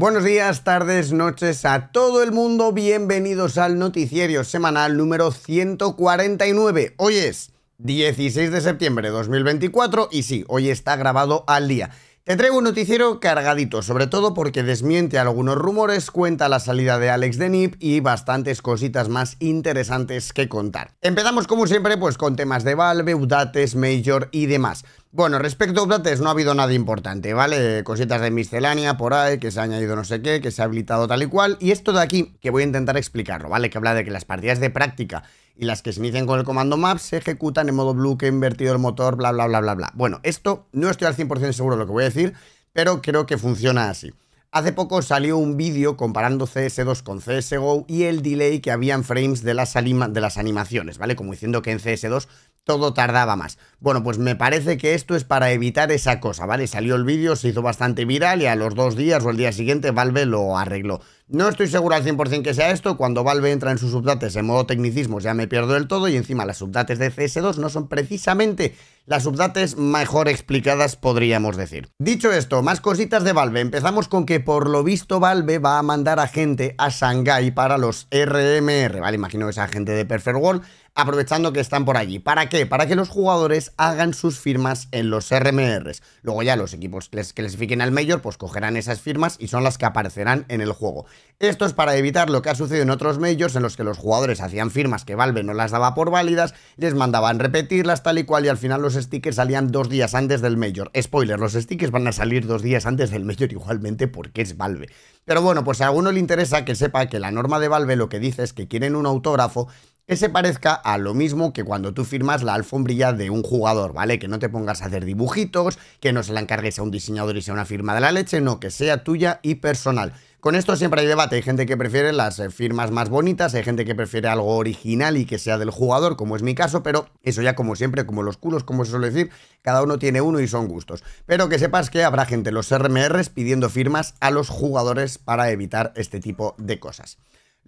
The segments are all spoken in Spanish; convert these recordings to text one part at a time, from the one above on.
Buenos días, tardes, noches a todo el mundo. Bienvenidos al noticiero semanal número 149. Hoy es 16 de septiembre de 2024 y sí, hoy está grabado al día. Te traigo un noticiero cargadito, sobre todo porque desmiente algunos rumores, cuenta la salida de Alex de Nip y bastantes cositas más interesantes que contar. Empezamos como siempre pues con temas de Valve, Udates, Major y demás. Bueno, respecto a updates no ha habido nada importante, ¿vale? Cositas de miscelánea por ahí, que se ha añadido no sé qué, que se ha habilitado tal y cual. Y esto de aquí, que voy a intentar explicarlo, ¿vale? Que habla de que las partidas de práctica y las que se inician con el comando map se ejecutan en modo blue que he invertido el motor, bla, bla, bla, bla, bla. Bueno, esto no estoy al 100% seguro de lo que voy a decir, pero creo que funciona así. Hace poco salió un vídeo comparando CS2 con CSGO y el delay que había en frames de de las, animaciones, ¿vale? Como diciendo que en CS2 todo tardaba más. Bueno, pues me parece que esto es para evitar esa cosa, ¿vale? Salió el vídeo, se hizo bastante viral y a los dos días o el día siguiente Valve lo arregló. No estoy seguro al 100% que sea esto, cuando Valve entra en sus subdates en modo tecnicismo ya me pierdo del todo y encima las subdates de CS2 no son precisamente las subdates mejor explicadas podríamos decir. Dicho esto, más cositas de Valve, empezamos con que por lo visto Valve va a mandar a gente a Shanghai para los RMR, ¿vale? Imagino que esa gente de Perfect World, aprovechando que están por allí. ¿Para qué? Para que los jugadores hagan sus firmas en los RMRs. Luego ya los equipos que les clasifiquen al Major, pues cogerán esas firmas y son las que aparecerán en el juego. Esto es para evitar lo que ha sucedido en otros Majors en los que los jugadores hacían firmas que Valve no las daba por válidas, les mandaban repetirlas tal y cual y al final los stickers salían dos días antes del Major. Spoiler, los stickers van a salir dos días antes del Major igualmente porque es Valve. Pero bueno, pues a alguno le interesa que sepa que la norma de Valve lo que dice es que quieren un autógrafo que se parezca a lo mismo que cuando tú firmas la alfombrilla de un jugador, ¿vale? Que no te pongas a hacer dibujitos, que no se la encargues a un diseñador y sea una firma de la leche, no, que sea tuya y personal. Con esto siempre hay debate, hay gente que prefiere las eh, firmas más bonitas, hay gente que prefiere algo original y que sea del jugador, como es mi caso, pero eso ya como siempre, como los culos, como se suele decir, cada uno tiene uno y son gustos. Pero que sepas que habrá gente, los RMRs, pidiendo firmas a los jugadores para evitar este tipo de cosas.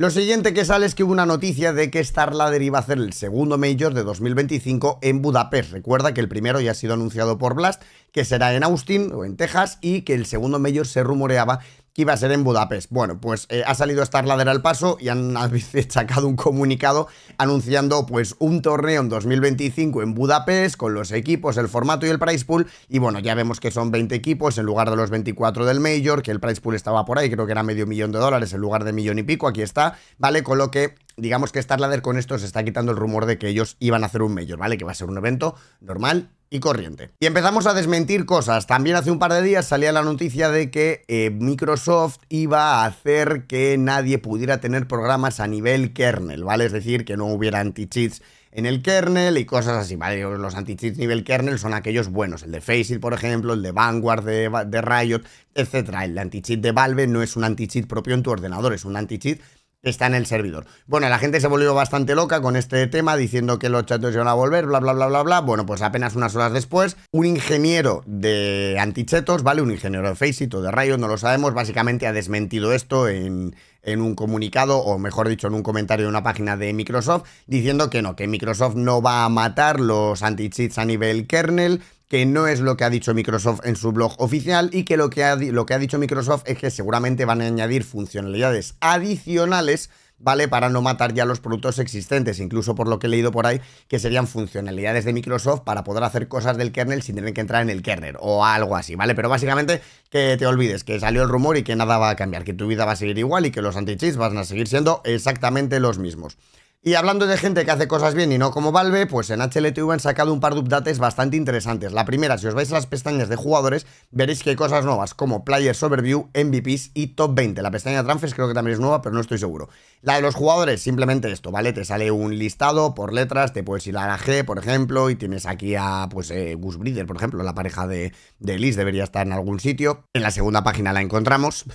Lo siguiente que sale es que hubo una noticia de que Starladder iba a hacer el segundo Major de 2025 en Budapest. Recuerda que el primero ya ha sido anunciado por Blast, que será en Austin o en Texas, y que el segundo Major se rumoreaba que iba a ser en Budapest. Bueno, pues eh, ha salido esta al paso y han sacado un comunicado anunciando pues un torneo en 2025 en Budapest con los equipos, el formato y el price pool. Y bueno, ya vemos que son 20 equipos en lugar de los 24 del Major, que el price pool estaba por ahí, creo que era medio millón de dólares en lugar de millón y pico, aquí está, ¿vale? Con lo que digamos que Starladder con esto se está quitando el rumor de que ellos iban a hacer un Major, ¿vale? Que va a ser un evento normal y corriente. Y empezamos a desmentir cosas. También hace un par de días salía la noticia de que eh, Microsoft iba a hacer que nadie pudiera tener programas a nivel kernel, ¿vale? Es decir, que no hubiera anti-cheats en el kernel y cosas así, ¿vale? Los anti-cheats nivel kernel son aquellos buenos, el de Faceit, por ejemplo, el de Vanguard de, de Riot, etcétera El anti-cheat de Valve no es un anti-cheat propio en tu ordenador, es un anti-cheat está en el servidor. Bueno, la gente se volvió bastante loca con este tema, diciendo que los chatos iban a volver, bla, bla, bla, bla, bla. Bueno, pues apenas unas horas después, un ingeniero de antichetos, ¿vale? Un ingeniero de Faceit o de Riot, no lo sabemos, básicamente ha desmentido esto en, en un comunicado, o mejor dicho, en un comentario de una página de Microsoft, diciendo que no, que Microsoft no va a matar los anti a nivel kernel, que no es lo que ha dicho Microsoft en su blog oficial y que lo que ha, dicho Microsoft es que seguramente van a añadir funcionalidades adicionales ¿vale? Para no matar ya los productos existentes, incluso por lo que he leído por ahí, que serían funcionalidades de Microsoft para poder hacer cosas del kernel sin tener que entrar en el kernel o algo así, ¿vale? Pero básicamente que te olvides que salió el rumor y que nada va a cambiar, que tu vida va a seguir igual y que los anti van a seguir siendo exactamente los mismos. Y hablando de gente que hace cosas bien y no como Valve, pues en HLTV han sacado un par de updates bastante interesantes. La primera, si os vais a las pestañas de jugadores, veréis que hay cosas nuevas como Players Overview, MVPs y Top 20. La pestaña de transfers creo que también es nueva, pero no estoy seguro. La de los jugadores, simplemente esto, ¿vale? Te sale un listado por letras, te puedes ir a la G, por ejemplo, y tienes aquí a, pues, eh, Gus Breeder, por ejemplo, la pareja de, de Liz debería estar en algún sitio. En la segunda página la encontramos.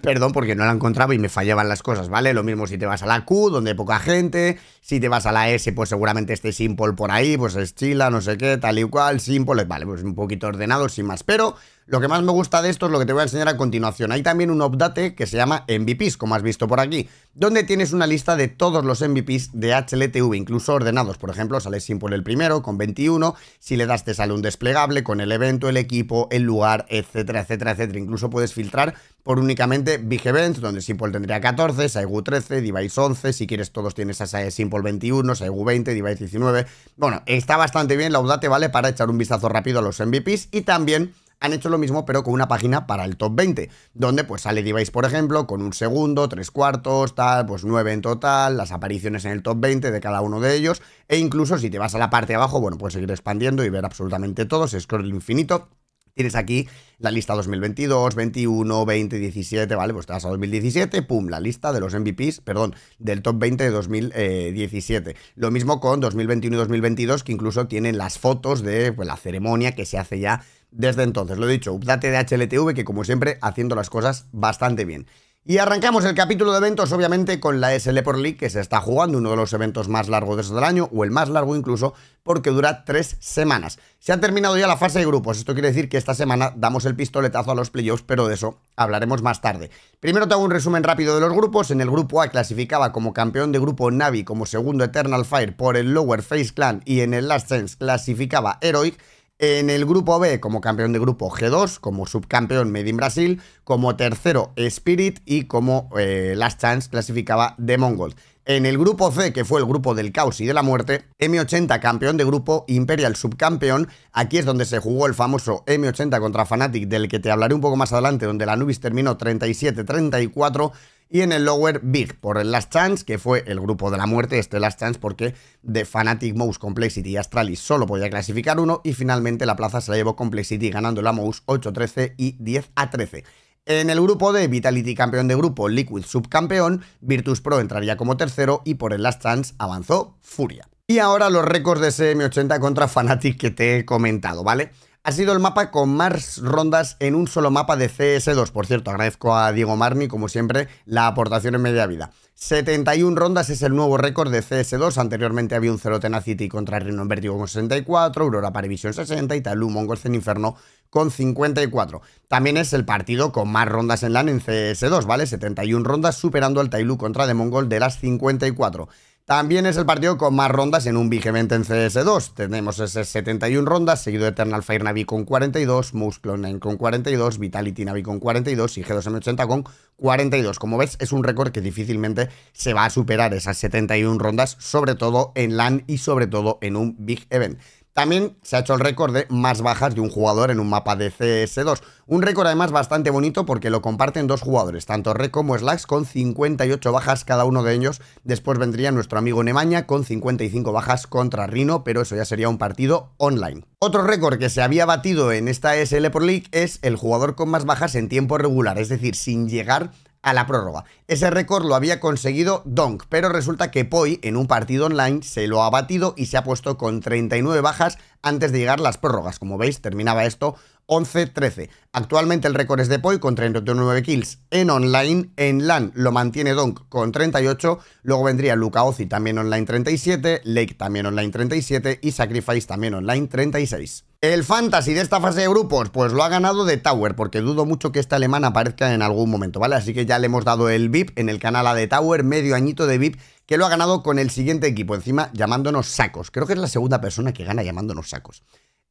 Perdón, porque no la encontraba y me fallaban las cosas, ¿vale? Lo mismo si te vas a la Q, donde hay poca gente. Si te vas a la S, pues seguramente esté Simple por ahí, pues es Chila, no sé qué, tal y cual, Simple. Vale, pues un poquito ordenado, sin más. Pero lo que más me gusta de esto es lo que te voy a enseñar a continuación. Hay también un update que se llama MVPs, como has visto por aquí, donde tienes una lista de todos los MVPs de HLTV, incluso ordenados. Por ejemplo, sale Simple el primero con 21, si le daste sale un desplegable con el evento, el equipo, el lugar, etcétera, etcétera, etcétera. Incluso puedes filtrar por únicamente Big Events, donde Simple tendría 14, Saigu 13, Device 11, si quieres todos tienes a Simple 21, Saigu 20, Device 19. Bueno, está bastante bien, la update, vale para echar un vistazo rápido a los MVPs y también han hecho lo mismo pero con una página para el top 20, donde pues sale Device, por ejemplo, con un segundo, tres cuartos, tal, pues nueve en total, las apariciones en el top 20 de cada uno de ellos, e incluso si te vas a la parte de abajo, bueno, puedes seguir expandiendo y ver absolutamente todo, es scroll infinito. Tienes aquí la lista 2022, 21, 20, 17, ¿vale? Pues te vas a 2017, pum, la lista de los MVPs, perdón, del top 20 de 2017. Lo mismo con 2021 y 2022, que incluso tienen las fotos de pues, la ceremonia que se hace ya desde entonces. Lo he dicho, update de HLTV, que como siempre, haciendo las cosas bastante bien. Y arrancamos el capítulo de eventos, obviamente, con la SL por League, que se está jugando uno de los eventos más largos del año, o el más largo incluso, porque dura tres semanas. Se ha terminado ya la fase de grupos. Esto quiere decir que esta semana damos el pistoletazo a los playoffs, pero de eso hablaremos más tarde. Primero te hago un resumen rápido de los grupos. En el grupo A clasificaba como campeón de grupo Navi, como segundo Eternal Fire por el Lower Face Clan, y en el Last Sense clasificaba Heroic. En el grupo B, como campeón de grupo G2, como subcampeón Made in Brasil, como tercero Spirit y como eh, Last Chance clasificaba de Gold. En el grupo C, que fue el grupo del caos y de la muerte, M80 campeón de grupo, Imperial subcampeón. Aquí es donde se jugó el famoso M80 contra Fnatic, del que te hablaré un poco más adelante, donde la Nubis terminó 37-34 y en el lower Big por el Last Chance, que fue el grupo de la muerte, este Last Chance, porque de Fanatic, Mouse, Complexity y Astralis solo podía clasificar uno y finalmente la plaza se la llevó Complexity ganando la Mouse 8-13 y 10-13. En el grupo de Vitality campeón de grupo, Liquid subcampeón, Virtus Pro entraría como tercero y por el Last Chance avanzó Furia. Y ahora los récords de SM80 contra Fnatic que te he comentado, ¿vale? Ha sido el mapa con más rondas en un solo mapa de CS2. Por cierto, agradezco a Diego Marni, como siempre, la aportación en media vida. 71 rondas es el nuevo récord de CS2. Anteriormente había un 0 Tenacity contra Rhino en Vertigo con 64, Aurora Parivision 60 y Talum Mongols en Inferno con 54. También es el partido con más rondas en LAN en CS2, ¿vale? 71 rondas superando al Tailu contra The Mongol de las 54. También es el partido con más rondas en un Big Event en CS2. Tenemos ese 71 rondas, seguido de Eternal Fire Navi con 42, Musclone con 42, Vitality Navi con 42 y G2M80 con 42. Como ves, es un récord que difícilmente se va a superar esas 71 rondas, sobre todo en LAN y sobre todo en un Big Event. También se ha hecho el récord de más bajas de un jugador en un mapa de CS2. Un récord además bastante bonito porque lo comparten dos jugadores, tanto Re como Slacks, con 58 bajas cada uno de ellos. Después vendría nuestro amigo Nemaña con 55 bajas contra Rino, pero eso ya sería un partido online. Otro récord que se había batido en esta SL Pro League es el jugador con más bajas en tiempo regular, es decir, sin llegar a la prórroga. Ese récord lo había conseguido Donk, pero resulta que Poi en un partido online se lo ha batido y se ha puesto con 39 bajas antes de llegar las prórrogas. Como veis, terminaba esto 11-13. Actualmente el récord es de Poi con 39 kills en online. En LAN lo mantiene Donk con 38. Luego vendría Luca Ozi también online 37. Lake también online 37. Y Sacrifice también online 36. El fantasy de esta fase de grupos, pues lo ha ganado de Tower, porque dudo mucho que este alemán aparezca en algún momento, ¿vale? Así que ya le hemos dado el VIP en el canal a de Tower, medio añito de VIP, que lo ha ganado con el siguiente equipo, encima llamándonos sacos. Creo que es la segunda persona que gana llamándonos sacos.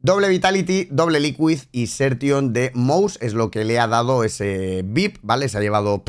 Doble Vitality, doble Liquid y Sertion de Mouse es lo que le ha dado ese VIP, ¿vale? Se ha llevado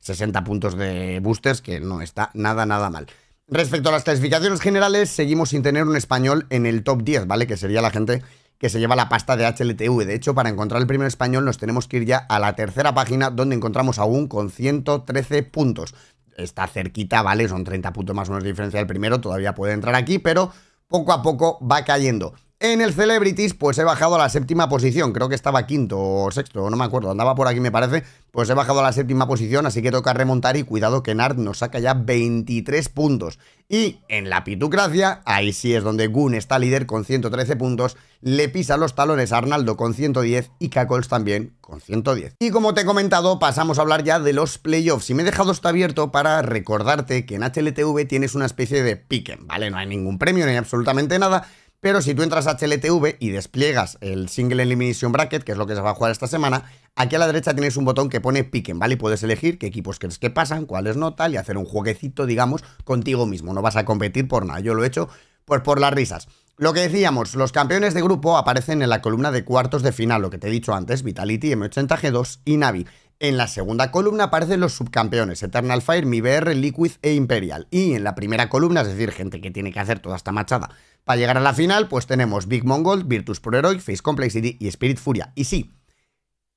60 puntos de boosters, que no está nada, nada mal. Respecto a las clasificaciones generales, seguimos sin tener un español en el top 10, ¿vale? Que sería la gente que se lleva la pasta de HLTV. De hecho, para encontrar el primer español nos tenemos que ir ya a la tercera página, donde encontramos aún con 113 puntos. Está cerquita, ¿vale? Son 30 puntos más o menos de diferencia del primero, todavía puede entrar aquí, pero poco a poco va cayendo. En el Celebrities, pues he bajado a la séptima posición. Creo que estaba quinto o sexto, no me acuerdo. Andaba por aquí, me parece. Pues he bajado a la séptima posición, así que toca remontar. Y cuidado que Nard nos saca ya 23 puntos. Y en la pitucracia, ahí sí es donde Gun está líder con 113 puntos. Le pisa los talones a Arnaldo con 110 y Cacols también con 110. Y como te he comentado, pasamos a hablar ya de los playoffs. Y me he dejado esto abierto para recordarte que en HLTV tienes una especie de piquen, ¿vale? No hay ningún premio ni absolutamente nada pero si tú entras a HLTV y despliegas el Single Elimination Bracket, que es lo que se va a jugar esta semana, aquí a la derecha tienes un botón que pone Piquen, ¿vale? Y puedes elegir qué equipos crees que pasan, cuáles no, tal, y hacer un jueguecito, digamos, contigo mismo. No vas a competir por nada. Yo lo he hecho pues por las risas. Lo que decíamos, los campeones de grupo aparecen en la columna de cuartos de final, lo que te he dicho antes, Vitality, M80G2 y Navi. En la segunda columna aparecen los subcampeones, Eternal Fire, MiBR, Liquid e Imperial. Y en la primera columna, es decir, gente que tiene que hacer toda esta machada para llegar a la final, pues tenemos Big Mongol, Virtus Pro Heroic, Face Complexity y Spirit Furia. Y sí,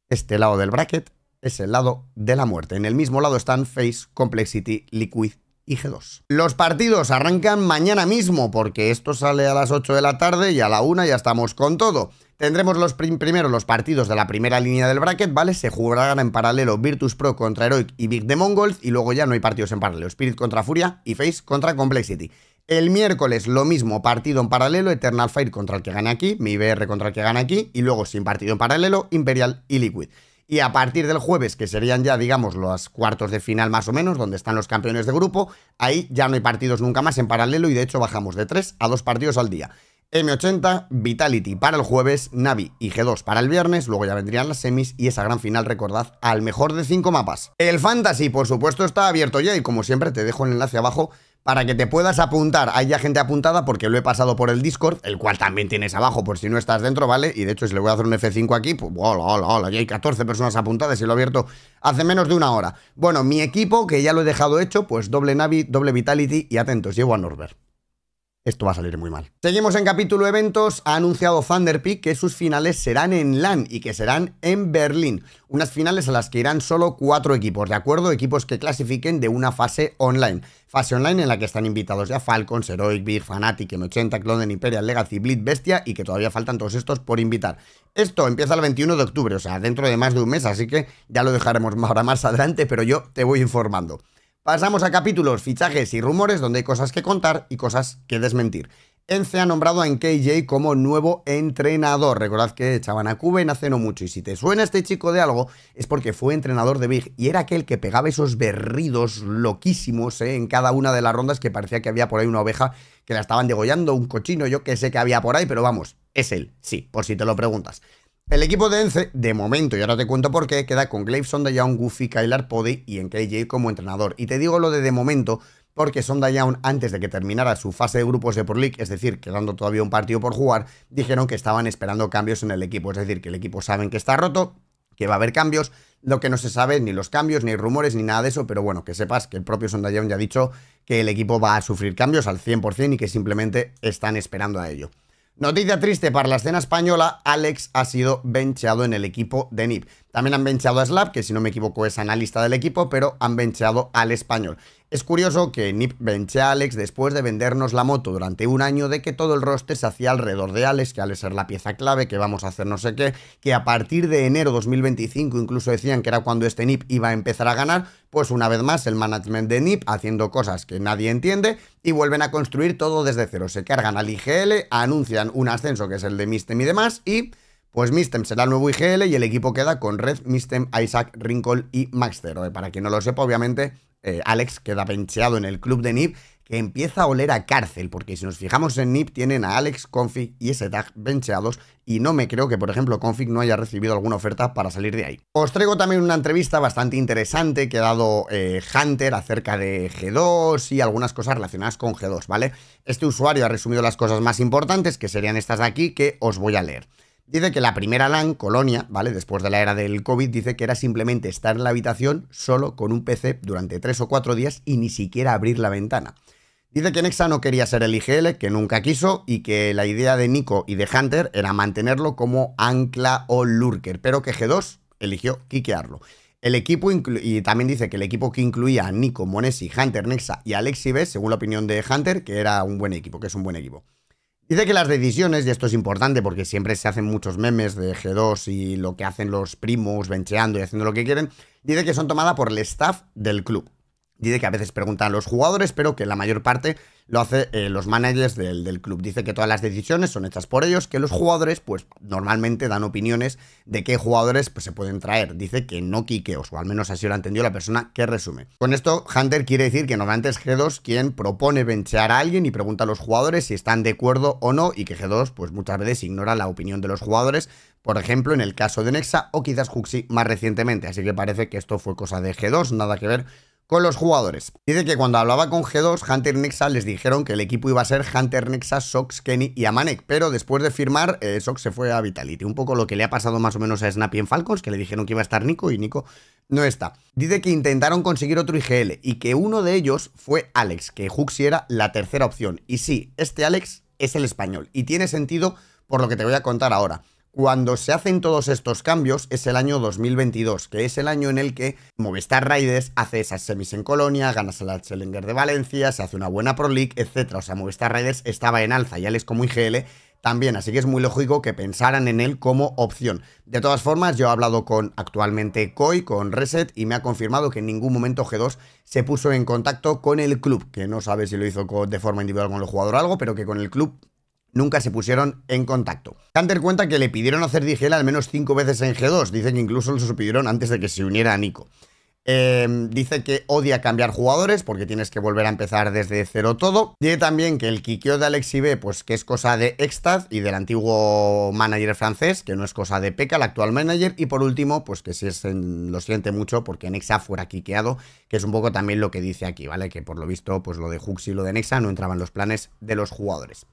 este lado del bracket es el lado de la muerte. En el mismo lado están Face, Complexity, Liquid G2. Los partidos arrancan mañana mismo porque esto sale a las 8 de la tarde y a la 1 ya estamos con todo. Tendremos los primero los partidos de la primera línea del bracket, ¿vale? Se jugarán en paralelo Virtus Pro contra Heroic y Big the Mongols y luego ya no hay partidos en paralelo. Spirit contra Furia y Face contra Complexity. El miércoles lo mismo, partido en paralelo, Eternal Fire contra el que gana aquí, mi contra el que gana aquí y luego sin partido en paralelo, Imperial y Liquid. Y a partir del jueves, que serían ya, digamos, los cuartos de final más o menos, donde están los campeones de grupo, ahí ya no hay partidos nunca más en paralelo y de hecho bajamos de 3 a 2 partidos al día. M80, Vitality para el jueves, Navi y G2 para el viernes, luego ya vendrían las semis y esa gran final, recordad, al mejor de 5 mapas. El Fantasy, por supuesto, está abierto ya y como siempre te dejo el enlace abajo para que te puedas apuntar. Hay ya gente apuntada porque lo he pasado por el Discord, el cual también tienes abajo por si no estás dentro, ¿vale? Y de hecho, si le voy a hacer un F5 aquí, pues hola, hola, hola, ya hay 14 personas apuntadas y lo he abierto hace menos de una hora. Bueno, mi equipo, que ya lo he dejado hecho, pues doble Navi, doble Vitality y atentos, llevo a Norbert esto va a salir muy mal. Seguimos en capítulo eventos. Ha anunciado Thunderpeak que sus finales serán en LAN y que serán en Berlín. Unas finales a las que irán solo cuatro equipos, ¿de acuerdo? Equipos que clasifiquen de una fase online. Fase online en la que están invitados ya Falcons, Heroic, Big, Fanatic, M80, Clonen, Imperial, Legacy, Blitz, Bestia y que todavía faltan todos estos por invitar. Esto empieza el 21 de octubre, o sea, dentro de más de un mes, así que ya lo dejaremos ahora más adelante, pero yo te voy informando. Pasamos a capítulos, fichajes y rumores donde hay cosas que contar y cosas que desmentir. Ence ha nombrado a NKJ como nuevo entrenador. Recordad que echaban a Cuben hace no mucho y si te suena este chico de algo es porque fue entrenador de Big y era aquel que pegaba esos berridos loquísimos eh, en cada una de las rondas que parecía que había por ahí una oveja que la estaban degollando, un cochino, yo que sé que había por ahí, pero vamos, es él, sí, por si te lo preguntas. El equipo de Ence, de momento, y ahora te cuento por qué, queda con Glaive Sondayown, Goofy, Kylar Podi y en KJ como entrenador. Y te digo lo de de momento porque Sondayown, antes de que terminara su fase de grupos de por League, es decir, quedando todavía un partido por jugar, dijeron que estaban esperando cambios en el equipo. Es decir, que el equipo saben que está roto, que va a haber cambios, lo que no se sabe, ni los cambios, ni rumores, ni nada de eso, pero bueno, que sepas que el propio Sondayown ya ha dicho que el equipo va a sufrir cambios al 100% y que simplemente están esperando a ello. Noticia triste para la escena española, Alex ha sido bencheado en el equipo de NIP. También han bencheado a Slab, que si no me equivoco es analista del equipo, pero han bencheado al español. Es curioso que Nip venche a Alex después de vendernos la moto durante un año de que todo el roster se hacía alrededor de Alex, que Alex era la pieza clave, que vamos a hacer no sé qué, que a partir de enero 2025 incluso decían que era cuando este Nip iba a empezar a ganar, pues una vez más el management de Nip haciendo cosas que nadie entiende y vuelven a construir todo desde cero. Se cargan al IGL, anuncian un ascenso que es el de Mistem y demás y... Pues Mistem será el nuevo IGL y el equipo queda con Red, Mistem, Isaac, Rinkle y Zero. Eh, para quien no lo sepa, obviamente eh, Alex queda pencheado en el club de Nip, que empieza a oler a cárcel, porque si nos fijamos en Nip tienen a Alex, Config y tag bencheados, y no me creo que, por ejemplo, Config no haya recibido alguna oferta para salir de ahí. Os traigo también una entrevista bastante interesante que ha dado eh, Hunter acerca de G2 y algunas cosas relacionadas con G2, ¿vale? Este usuario ha resumido las cosas más importantes, que serían estas de aquí, que os voy a leer. Dice que la primera LAN, Colonia, ¿vale? Después de la era del COVID, dice que era simplemente estar en la habitación solo con un PC durante tres o cuatro días y ni siquiera abrir la ventana. Dice que Nexa no quería ser el IGL, que nunca quiso, y que la idea de Nico y de Hunter era mantenerlo como ancla o lurker, pero que G2 eligió quiquearlo. El equipo y también dice que el equipo que incluía a Nico, Monesi, Hunter, Nexa y Alexi B, según la opinión de Hunter, que era un buen equipo, que es un buen equipo. Dice que las decisiones, y esto es importante porque siempre se hacen muchos memes de G2 y lo que hacen los primos, bencheando y haciendo lo que quieren, dice que son tomadas por el staff del club. Dice que a veces preguntan los jugadores, pero que la mayor parte lo hace eh, los managers del, club. Dice que todas las decisiones son hechas por ellos, que los jugadores, pues normalmente dan opiniones de qué jugadores pues, se pueden traer. Dice que no quiqueos, o al menos así lo entendido la persona que resume. Con esto, Hunter quiere decir que normalmente es G2 quien propone benchear a alguien y pregunta a los jugadores si están de acuerdo o no, y que G2, pues muchas veces ignora la opinión de los jugadores, por ejemplo, en el caso de Nexa o quizás Huxi más recientemente. Así que parece que esto fue cosa de G2, nada que ver con los jugadores. Dice que cuando hablaba con G2, Hunter Nexa les dijeron que el equipo iba a ser Hunter Nexa, Sox, Kenny y Amanek, pero después de firmar, eh, Sox se fue a Vitality. Un poco lo que le ha pasado más o menos a Snappy en Falcons, que le dijeron que iba a estar Nico y Nico no está. Dice que intentaron conseguir otro IGL y que uno de ellos fue Alex, que Huxi era la tercera opción. Y sí, este Alex es el español y tiene sentido por lo que te voy a contar ahora. Cuando se hacen todos estos cambios es el año 2022, que es el año en el que Movistar Raiders hace esas semis en Colonia, ganas a la de Valencia, se hace una buena Pro League, etc. O sea, Movistar Raiders estaba en alza, y es como IGL también, así que es muy lógico que pensaran en él como opción. De todas formas, yo he hablado con actualmente coi con Reset, y me ha confirmado que en ningún momento G2 se puso en contacto con el club, que no sabe si lo hizo de forma individual con el jugador o algo, pero que con el club nunca se pusieron en contacto. Hunter cuenta que le pidieron hacer Digel al menos cinco veces en G2, dice que incluso lo supidieron antes de que se uniera a Nico. Em, dice que odia cambiar jugadores porque tienes que volver a empezar desde cero todo. Dice también que el quiqueo de Alexi B, pues que es cosa de Extad y del antiguo manager francés, que no es cosa de Peca, el actual manager. Y por último, pues que lo siente mucho porque Nexa fuera quiqueado, que es un poco también lo que dice aquí, ¿vale? Que por lo visto, pues lo de Hux y lo de Nexa no entraban los planes de los jugadores.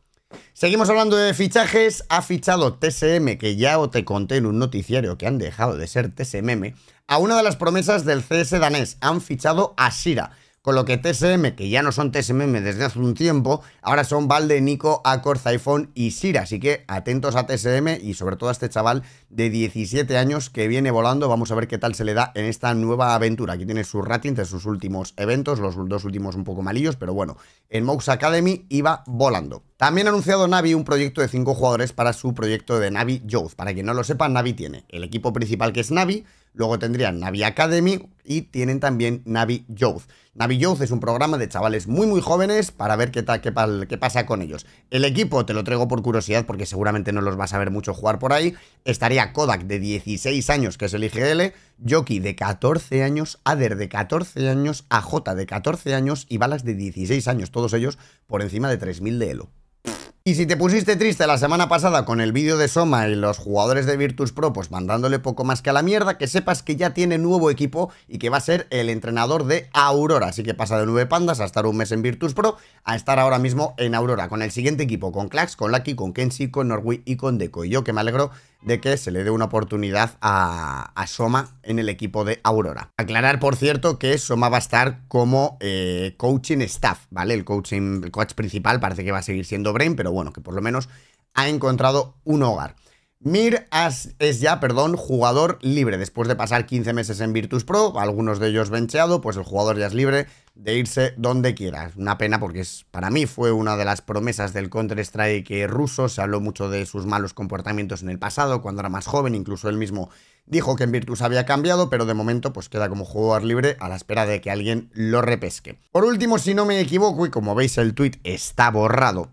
Seguimos hablando de fichajes. Ha fichado TSM, que ya te conté en un noticiario que han dejado de ser TSMM, a una de las promesas del CS danés. Han fichado a Sira. Con lo que TSM, que ya no son TSM desde hace un tiempo, ahora son Valde, Nico, Accor, Zyphon y Sira. Así que atentos a TSM y sobre todo a este chaval de 17 años que viene volando. Vamos a ver qué tal se le da en esta nueva aventura. Aquí tiene su rating de sus últimos eventos, los dos últimos un poco malillos, pero bueno, en Mox Academy iba volando. También ha anunciado Navi un proyecto de 5 jugadores para su proyecto de Navi Youth. Para quien no lo sepa, Navi tiene el equipo principal que es Navi, Luego tendrían Navi Academy y tienen también Navi Youth. Navi Youth es un programa de chavales muy muy jóvenes para ver qué, tal qué, pasa con ellos. El equipo, te lo traigo por curiosidad porque seguramente no los vas a ver mucho jugar por ahí, estaría Kodak de 16 años, que es el IGL, Joki de 14 años, Ader de 14 años, AJ de 14 años y Balas de 16 años, todos ellos por encima de 3.000 de Elo. Y si te pusiste triste la semana pasada con el vídeo de Soma y los jugadores de Virtus Pro pues mandándole poco más que a la mierda, que sepas que ya tiene nuevo equipo y que va a ser el entrenador de Aurora. Así que pasa de nueve Pandas a estar un mes en Virtus Pro a estar ahora mismo en Aurora con el siguiente equipo, con Clax, con Lucky, con Kenshi, con Norway y con Deco. Y yo que me alegro de que se le dé una oportunidad a, Soma en el equipo de Aurora. Aclarar, por cierto, que Soma va a estar como eh, coaching staff, ¿vale? El coaching, el coach principal parece que va a seguir siendo Brain, pero bueno, que por lo menos ha encontrado un hogar. Mir es ya, perdón, jugador libre. Después de pasar 15 meses en Virtus Pro, algunos de ellos bencheado, pues el jugador ya es libre de irse donde quiera. Una pena porque es, para mí fue una de las promesas del Counter-Strike ruso. Se habló mucho de sus malos comportamientos en el pasado, cuando era más joven. Incluso él mismo dijo que en Virtus había cambiado, pero de momento pues queda como jugador libre a la espera de que alguien lo repesque. Por último, si no me equivoco, y como veis el tweet está borrado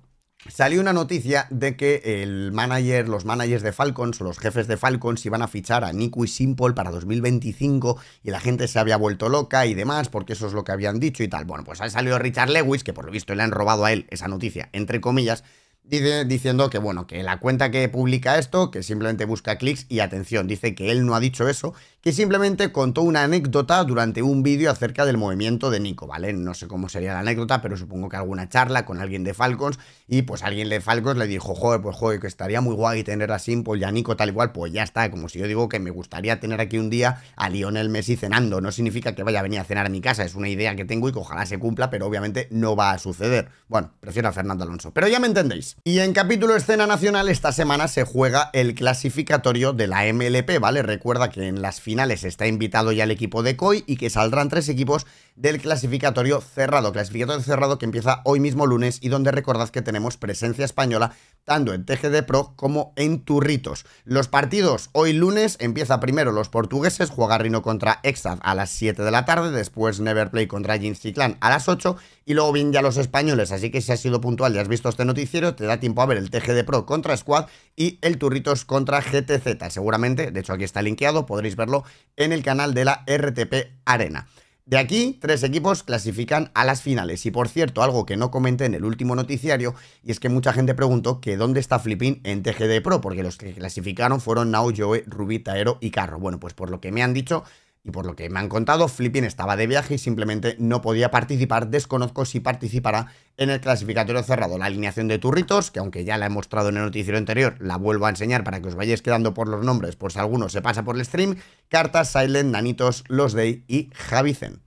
Salió una noticia de que el manager, los managers de Falcons, los jefes de Falcons iban a fichar a Nico y Simple para 2025 y la gente se había vuelto loca y demás porque eso es lo que habían dicho y tal. Bueno, pues ha salido Richard Lewis, que por lo visto le han robado a él esa noticia, entre comillas, diciendo que bueno, que la cuenta que publica esto, que simplemente busca clics y atención, dice que él no ha dicho eso y simplemente contó una anécdota durante un vídeo acerca del movimiento de Nico, ¿vale? No sé cómo sería la anécdota, pero supongo que alguna charla con alguien de Falcons y pues alguien de Falcons le dijo, joder, pues joder, que estaría muy guay tener a Simple pues, y a Nico tal igual, pues ya está, como si yo digo que me gustaría tener aquí un día a Lionel Messi cenando, no significa que vaya a venir a cenar a mi casa, es una idea que tengo y que ojalá se cumpla, pero obviamente no va a suceder. Bueno, prefiero a Fernando Alonso, pero ya me entendéis. Y en capítulo escena nacional esta semana se juega el clasificatorio de la MLP, ¿vale? Recuerda que en las finales está invitado ya el equipo de COI y que saldrán tres equipos del clasificatorio cerrado. Clasificatorio cerrado que empieza hoy mismo lunes y donde recordad que tenemos presencia española tanto en TGD Pro como en Turritos. Los partidos hoy lunes empieza primero los portugueses, juega Rino contra Exad a las 7 de la tarde, después Neverplay contra Jinxi Clan a las 8 y luego vienen ya los españoles, así que si has sido puntual y has visto este noticiero, te da tiempo a ver el TGD Pro contra Squad y el Turritos contra GTZ. Seguramente, de hecho aquí está linkeado, podréis verlo en el canal de la RTP Arena. De aquí, tres equipos clasifican a las finales. Y por cierto, algo que no comenté en el último noticiario, y es que mucha gente preguntó que dónde está Flipping en TGD Pro, porque los que clasificaron fueron Nao, Joe, Rubí, Taero y Carro. Bueno, pues por lo que me han dicho, y por lo que me han contado, Flipping estaba de viaje y simplemente no podía participar. Desconozco si participará en el clasificatorio cerrado. La alineación de turritos, que aunque ya la he mostrado en el noticiero anterior, la vuelvo a enseñar para que os vayáis quedando por los nombres, por si alguno se pasa por el stream. Cartas, Silent, Nanitos, Los Day y Javicen.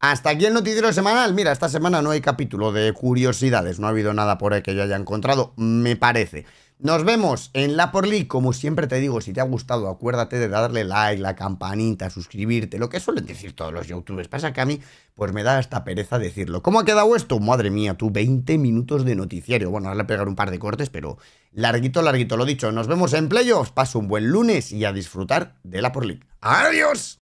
Hasta aquí el noticiero semanal. Mira, esta semana no hay capítulo de curiosidades, no ha habido nada por ahí que yo haya encontrado, me parece. Nos vemos en la porli Como siempre te digo, si te ha gustado, acuérdate de darle like, la campanita, suscribirte, lo que suelen decir todos los youtubers. Pasa que a mí, pues me da esta pereza decirlo. ¿Cómo ha quedado esto? Madre mía, tú, 20 minutos de noticiario. Bueno, ahora le pegar un par de cortes, pero larguito, larguito, lo dicho. Nos vemos en playoffs. Paso un buen lunes y a disfrutar de la por ¡Adiós!